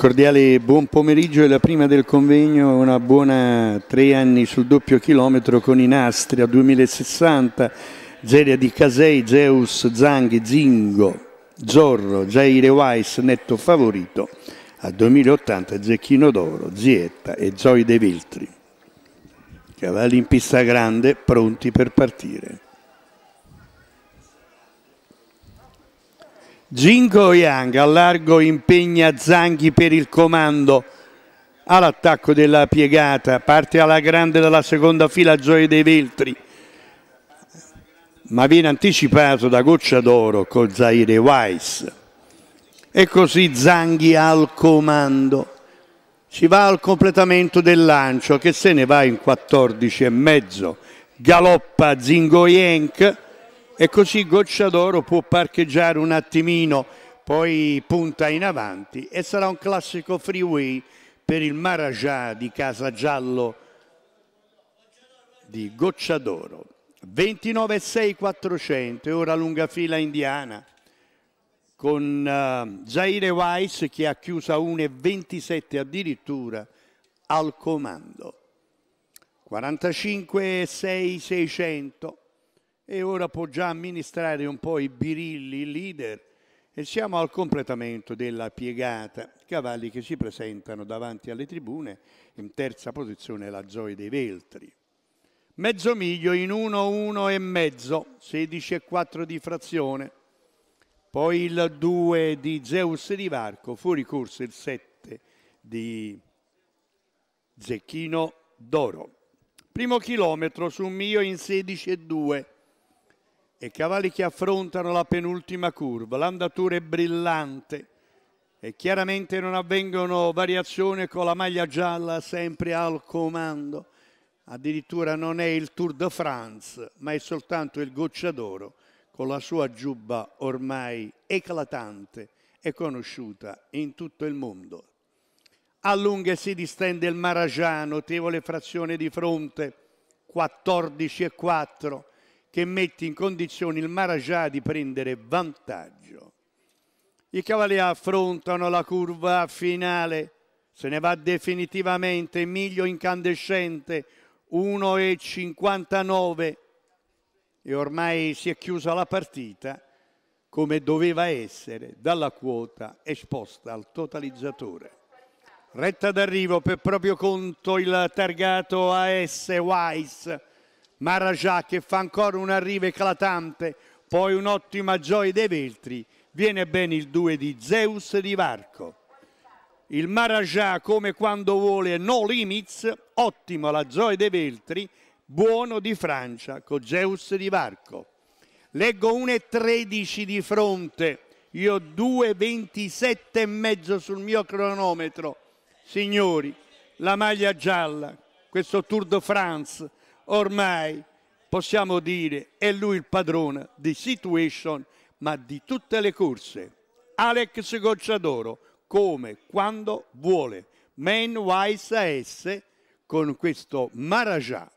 cordiale buon pomeriggio, è la prima del convegno, una buona tre anni sul doppio chilometro con i Inastria 2060, Zeria di Casei, Zeus, Zang, Zingo, Zorro, Jaire Weiss, netto favorito, a 2080 Zecchino d'Oro, Zietta e Zoide Viltri. Cavalli in pista grande, pronti per partire. Gingo Yang a largo impegna Zanghi per il comando all'attacco della piegata, parte alla grande dalla seconda fila Gioia dei Veltri, ma viene anticipato da Goccia d'Oro con Zaire Weiss. E così Zanghi al comando. Ci va al completamento del lancio che se ne va in 14 e mezzo. Galoppa Zingo Yang e così Gocciadoro può parcheggiare un attimino, poi punta in avanti e sarà un classico freeway per il Marajà di Casa Giallo di Gocciadoro. 29,6400 e ora lunga fila indiana con uh, Zaire Weiss che ha chiuso a 1,27 addirittura al comando. 45,6,600 e ora può già amministrare un po' i birilli leader e siamo al completamento della piegata. Cavalli che si presentano davanti alle tribune, in terza posizione la Zoe dei Veltri. Mezzo miglio in 1-1 e mezzo, 16 e 4 di frazione. Poi il 2 di Zeus di Varco, fuori corso il 7 di Zecchino d'Oro. Primo chilometro su mio in 16 e 2 e cavalli che affrontano la penultima curva. L'andatura è brillante e chiaramente non avvengono variazioni con la maglia gialla sempre al comando. Addirittura non è il Tour de France, ma è soltanto il goccia d'oro con la sua giubba ormai eclatante e conosciuta in tutto il mondo. Allunga lunghe si distende il Maragià, notevole frazione di fronte, 14 e 4 che mette in condizione il Marajà di prendere vantaggio. I cavalieri affrontano la curva finale, se ne va definitivamente Miglio incandescente 1,59 e ormai si è chiusa la partita come doveva essere dalla quota esposta al totalizzatore. Retta d'arrivo per proprio conto il targato AS Wise Marajà che fa ancora un arrivo eclatante, poi un'ottima gioia dei Veltri, viene bene il 2 di Zeus di Varco. Il Marajà come quando vuole no limits, ottimo la gioia dei Veltri, buono di Francia con Zeus di Varco. Leggo 1,13 di fronte, io 2,27 e mezzo sul mio cronometro. Signori, la maglia gialla, questo Tour de France ormai possiamo dire è lui il padrone di situation ma di tutte le corse. Alex Gocciadoro, come, quando vuole. Menwise S con questo Marajà